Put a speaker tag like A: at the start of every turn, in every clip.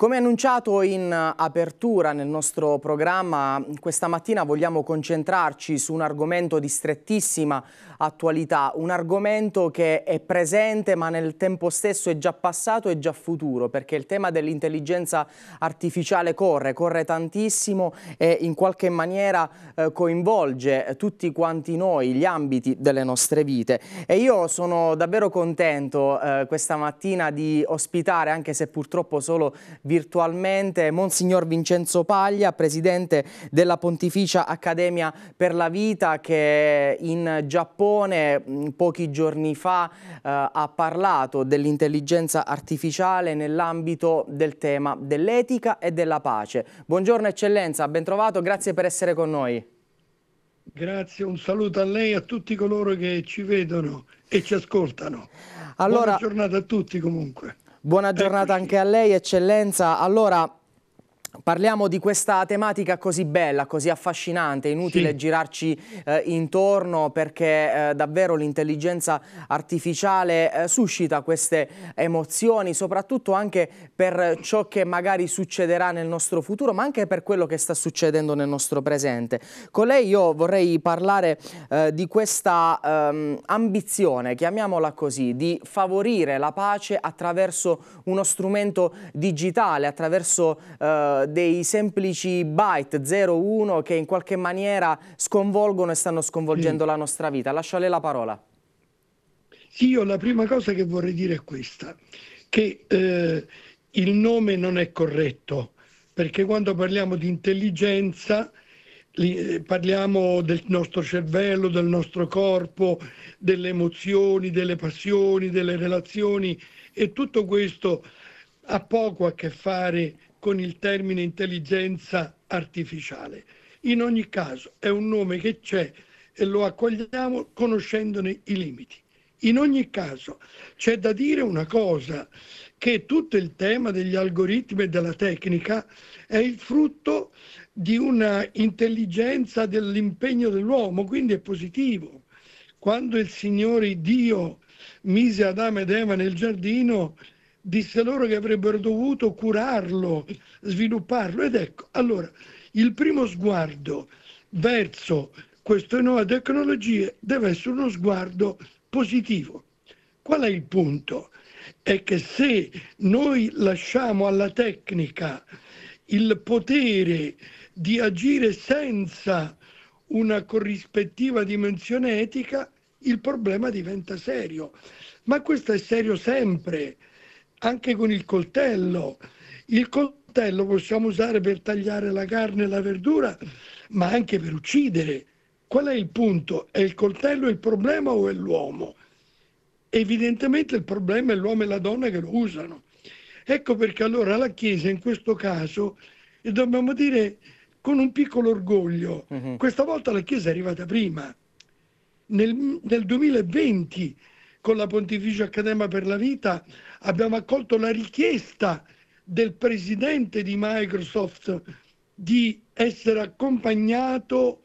A: Come annunciato in apertura nel nostro programma, questa mattina vogliamo concentrarci su un argomento di strettissima attualità, un argomento che è presente ma nel tempo stesso è già passato e già futuro, perché il tema dell'intelligenza artificiale corre, corre tantissimo e in qualche maniera eh, coinvolge tutti quanti noi, gli ambiti delle nostre vite. E io sono davvero contento eh, questa mattina di ospitare, anche se purtroppo solo virtualmente Monsignor Vincenzo Paglia, presidente della Pontificia Accademia per la Vita che in Giappone mm, pochi giorni fa eh, ha parlato dell'intelligenza artificiale nell'ambito del tema dell'etica e della pace. Buongiorno eccellenza, ben trovato, grazie per essere con noi.
B: Grazie, un saluto a lei e a tutti coloro che ci vedono e ci ascoltano. Allora, Buona giornata a tutti comunque. Buona giornata
A: anche a lei, eccellenza. Allora, Parliamo di questa tematica così bella, così affascinante, inutile sì. girarci eh, intorno perché eh, davvero l'intelligenza artificiale eh, suscita queste emozioni, soprattutto anche per ciò che magari succederà nel nostro futuro, ma anche per quello che sta succedendo nel nostro presente. Con lei io vorrei parlare eh, di questa ehm, ambizione, chiamiamola così, di favorire la pace attraverso uno strumento digitale, attraverso eh, dei semplici byte 0-1 che in qualche maniera sconvolgono e stanno sconvolgendo mm. la nostra vita. Lascio a lei la parola.
B: Sì, Io la prima cosa che vorrei dire è questa, che eh, il nome non è corretto, perché quando parliamo di intelligenza eh, parliamo del nostro cervello, del nostro corpo, delle emozioni, delle passioni, delle relazioni e tutto questo ha poco a che fare con il termine intelligenza artificiale. In ogni caso è un nome che c'è e lo accogliamo conoscendone i limiti. In ogni caso c'è da dire una cosa, che tutto il tema degli algoritmi e della tecnica è il frutto di una intelligenza dell'impegno dell'uomo, quindi è positivo. Quando il Signore Dio mise Adamo ed Eva nel giardino, disse loro che avrebbero dovuto curarlo, svilupparlo. Ed ecco, allora, il primo sguardo verso queste nuove tecnologie deve essere uno sguardo positivo. Qual è il punto? È che se noi lasciamo alla tecnica il potere di agire senza una corrispettiva dimensione etica, il problema diventa serio. Ma questo è serio sempre anche con il coltello. Il coltello possiamo usare per tagliare la carne e la verdura, ma anche per uccidere. Qual è il punto? È il coltello il problema o è l'uomo? Evidentemente il problema è l'uomo e la donna che lo usano. Ecco perché allora la Chiesa in questo caso, e dobbiamo dire con un piccolo orgoglio, uh-huh. questa volta la Chiesa è arrivata prima. Nel, nel 2020 con la Pontificia Accademia per la Vita abbiamo accolto la richiesta del presidente di Microsoft di essere accompagnato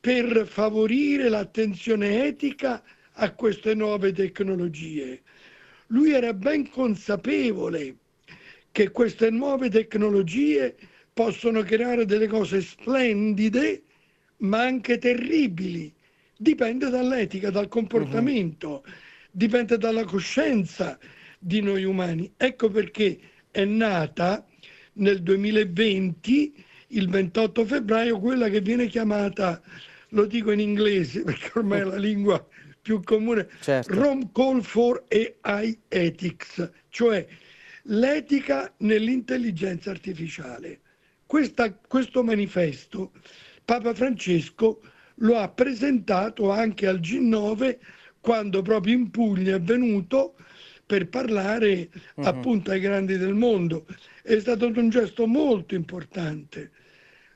B: per favorire l'attenzione etica a queste nuove tecnologie. Lui era ben consapevole che queste nuove tecnologie possono creare delle cose splendide ma anche terribili, dipende dall'etica, dal mhm. comportamento. Uh-huh dipende dalla coscienza di noi umani. Ecco perché è nata nel 2020, il 28 febbraio, quella che viene chiamata, lo dico in inglese perché ormai è la lingua più comune, certo. Rome Call for AI Ethics, cioè l'etica nell'intelligenza artificiale. Questa, questo manifesto Papa Francesco lo ha presentato anche al G9 quando proprio in Puglia è venuto per parlare uh-huh. appunto ai grandi del mondo. È stato un gesto molto importante,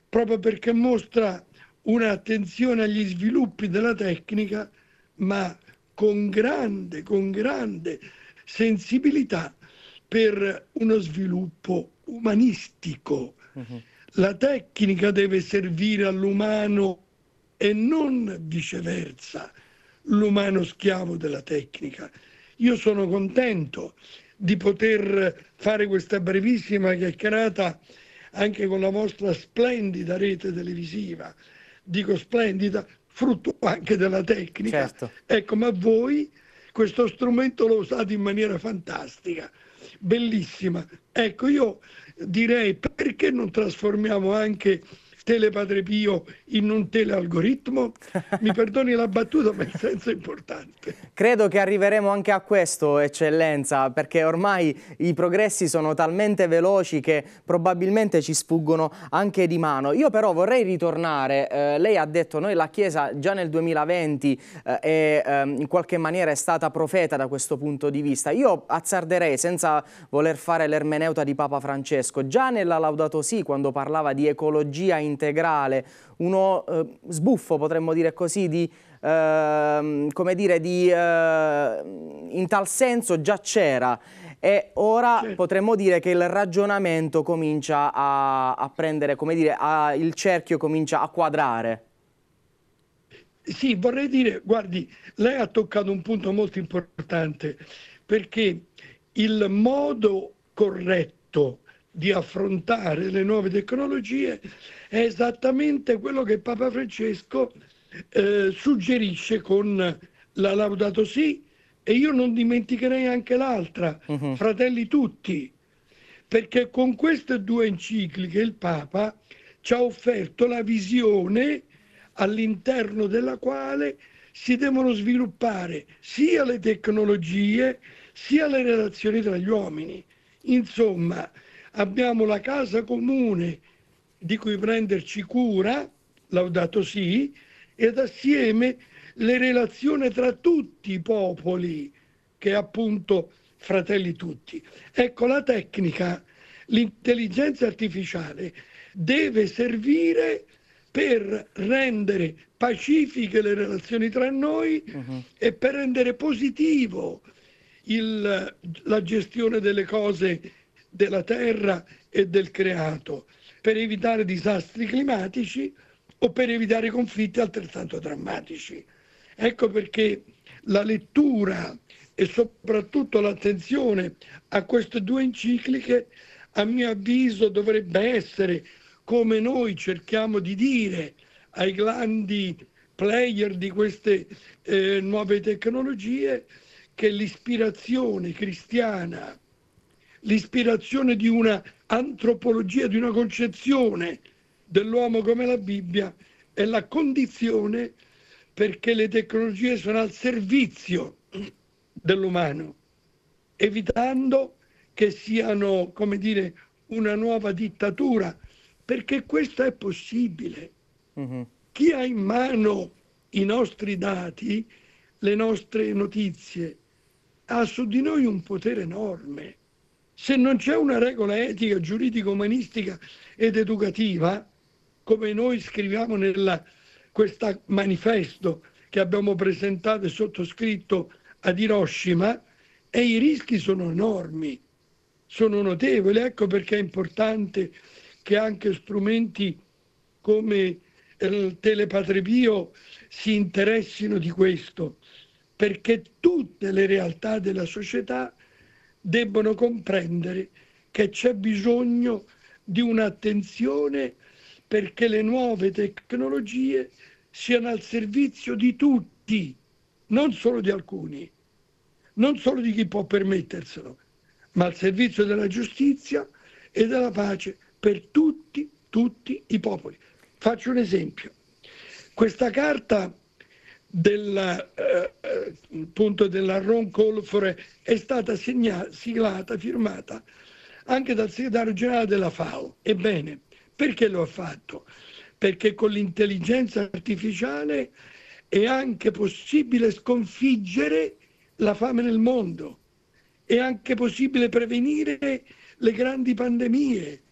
B: proprio perché mostra un'attenzione agli sviluppi della tecnica, ma con grande, con grande sensibilità per uno sviluppo umanistico. Uh-huh. La tecnica deve servire all'umano e non viceversa l'umano schiavo della tecnica. Io sono contento di poter fare questa brevissima chiacchierata anche con la vostra splendida rete televisiva. Dico splendida, frutto anche della tecnica. Certo. Ecco, ma voi questo strumento lo usate in maniera fantastica, bellissima. Ecco, io direi perché non trasformiamo anche Telepadre Pio in un telealgoritmo? Mi perdoni la battuta, ma il senso è importante.
A: Credo che arriveremo anche a questo, eccellenza, perché ormai i progressi sono talmente veloci che probabilmente ci sfuggono anche di mano. Io però vorrei ritornare, eh, lei ha detto noi la Chiesa già nel 2020 eh, è, eh, in qualche maniera è stata profeta da questo punto di vista. Io azzarderei, senza voler fare l'ermeneuta di Papa Francesco, già nella Laudato Si quando parlava di ecologia in integrale, uno eh, sbuffo potremmo dire così di, eh, come dire, di, eh, in tal senso già c'era e ora certo. potremmo dire che il ragionamento comincia a, a prendere, come dire, a, il cerchio comincia a
B: quadrare. Sì, vorrei dire, guardi, lei ha toccato un punto molto importante perché il modo corretto di affrontare le nuove tecnologie è esattamente quello che Papa Francesco eh, suggerisce con la Laudato Si e io non dimenticherei anche l'altra, uh-huh. Fratelli tutti, perché con queste due encicliche il Papa ci ha offerto la visione all'interno della quale si devono sviluppare sia le tecnologie sia le relazioni tra gli uomini. Insomma, abbiamo la casa comune di cui prenderci cura, laudato sì, ed assieme le relazioni tra tutti i popoli, che è appunto fratelli tutti. Ecco, la tecnica, l'intelligenza artificiale deve servire per rendere pacifiche le relazioni tra noi uh-huh. e per rendere positivo il, la gestione delle cose della terra e del creato per evitare disastri climatici o per evitare conflitti altrettanto drammatici. Ecco perché la lettura e soprattutto l'attenzione a queste due encicliche, a mio avviso, dovrebbe essere, come noi cerchiamo di dire ai grandi player di queste eh, nuove tecnologie, che l'ispirazione cristiana l'ispirazione di una antropologia, di una concezione dell'uomo come la Bibbia è la condizione perché le tecnologie sono al servizio dell'umano, evitando che siano, come dire, una nuova dittatura, perché questo è possibile. Uh-huh. Chi ha in mano i nostri dati, le nostre notizie, ha su di noi un potere enorme se non c'è una regola etica, giuridica, umanistica ed educativa, come noi scriviamo nel questo manifesto che abbiamo presentato e sottoscritto ad Hiroshima, e i rischi sono enormi, sono notevoli. Ecco perché è importante che anche strumenti come eh, il telepatrebio si interessino di questo, perché tutte le realtà della società debbono comprendere che c'è bisogno di un'attenzione perché le nuove tecnologie siano al servizio di tutti, non solo di alcuni, non solo di chi può permetterselo, ma al servizio della giustizia e della pace per tutti, tutti i popoli. Faccio un esempio. Questa carta della, eh, eh, appunto della Ron Colfore è stata segna, siglata, firmata anche dal segretario generale della FAO. Ebbene, perché lo ha fatto? Perché con l'intelligenza artificiale è anche possibile sconfiggere la fame nel mondo, è anche possibile prevenire le grandi pandemie,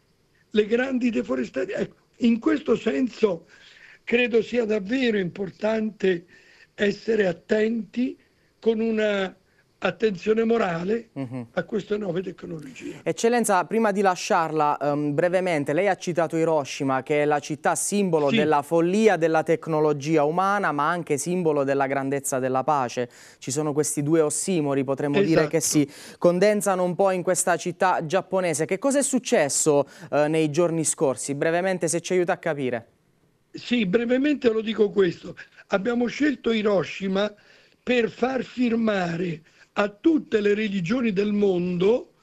B: le grandi deforestazioni. Ecco, in questo senso credo sia davvero importante essere attenti con una attenzione morale uh mhm. -huh. a queste nuove tecnologie. Eccellenza,
A: prima di lasciarla um, brevemente, lei ha citato Hiroshima che è la città simbolo sì. della follia della tecnologia umana ma anche simbolo della grandezza della pace. Ci sono questi due ossimori, potremmo esatto. dire, che esatto. si condensano un po' in questa città giapponese. Che cosa è successo uh, nei giorni scorsi? Brevemente se ci aiuta a capire.
B: Sì, brevemente lo dico questo abbiamo scelto Hiroshima per far firmare a tutte le religioni del mondo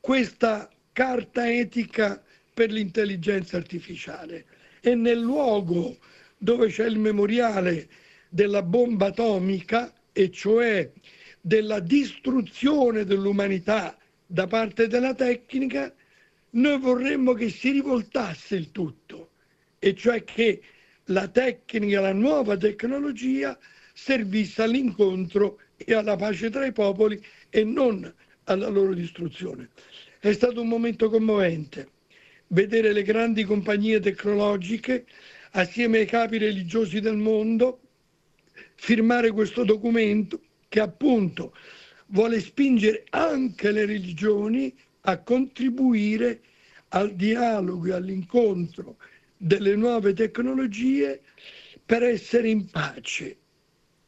B: questa carta etica per l'intelligenza artificiale. E nel luogo dove c'è il memoriale della bomba atomica, e cioè della distruzione dell'umanità da parte della tecnica, noi vorremmo che si rivoltasse il tutto, e cioè che la tecnica, la nuova tecnologia servisse all'incontro e alla pace tra i popoli e non alla loro distruzione. È stato un momento commovente vedere le grandi compagnie tecnologiche assieme ai capi religiosi del mondo firmare questo documento che appunto vuole spingere anche le religioni a contribuire al dialogo e all'incontro delle nuove tecnologie per essere in pace,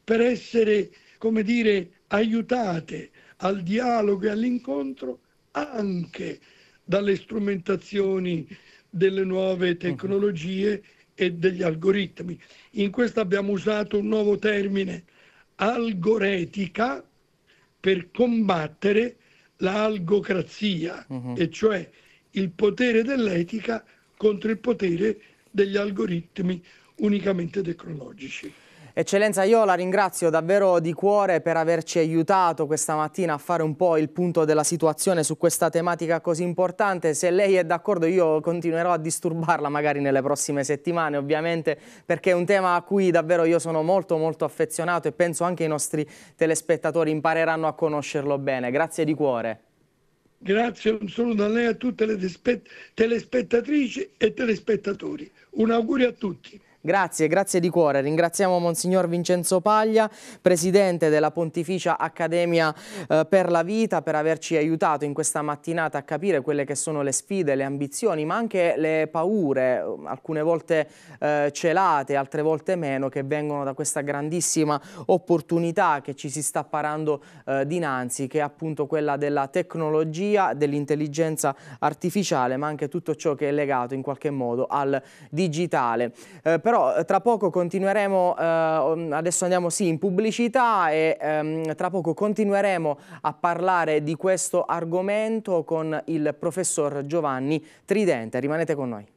B: per essere, come dire, aiutate al dialogo e all'incontro anche dalle strumentazioni delle nuove mhm. tecnologie e degli algoritmi. In questo abbiamo usato un nuovo termine, algoretica, per combattere l'algocrazia, uh-huh. e cioè il potere dell'etica contro il potere degli algoritmi unicamente tecnologici.
A: Eccellenza, io la ringrazio davvero di cuore per averci aiutato questa mattina a fare un po' il punto della situazione su questa tematica così importante. Se lei è d'accordo io continuerò a disturbarla magari nelle prossime settimane, ovviamente, perché è un tema a cui davvero io sono molto molto affezionato e penso anche i nostri telespettatori impareranno a conoscerlo bene. Grazie di cuore.
B: Grazie un saluto a lei e a tutte le telespettatrici e telespettatori. Un augurio a tutti.
A: Grazie, grazie di cuore. Ringraziamo Monsignor Vincenzo Paglia, Presidente della Pontificia Accademia eh, per la Vita, per averci aiutato in questa mattinata a capire quelle che sono le sfide, le ambizioni, ma anche le paure, eh, alcune volte eh, celate, altre volte meno, che vengono da questa grandissima opportunità che ci si sta parando eh, dinanzi, che è appunto quella della tecnologia, dell'intelligenza artificiale, ma anche tutto ciò che è legato in qualche modo al digitale. Eh, però però eh, tra poco continueremo, eh, adesso andiamo sì in pubblicità e ehm, tra poco continueremo a parlare di questo argomento con il professor Giovanni Tridente. Rimanete con noi.